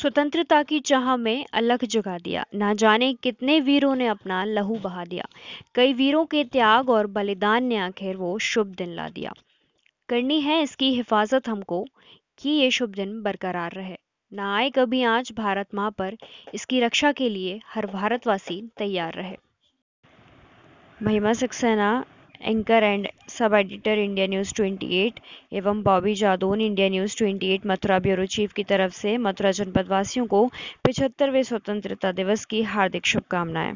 स्वतंत्रता की चाह में अलग जगा दिया ना जाने कितने वीरों ने अपना लहू बहा दिया कई वीरों के त्याग और बलिदान ने आखिर वो शुभ दिन ला दिया करनी है इसकी हिफाजत हमको कि ये शुभ दिन बरकरार रहे ना आए कभी आज भारत माँ पर इसकी रक्षा के लिए हर भारतवासी तैयार रहे Mahima Saxena anchor and sub editor India News 28 एवं Bobby Jadon India News 28 Mathura bureau chief की तरफ से मथुरा जनपद वासियों को पिछहत्तरवें स्वतंत्रता दिवस की हार्दिक शुभकामनाएं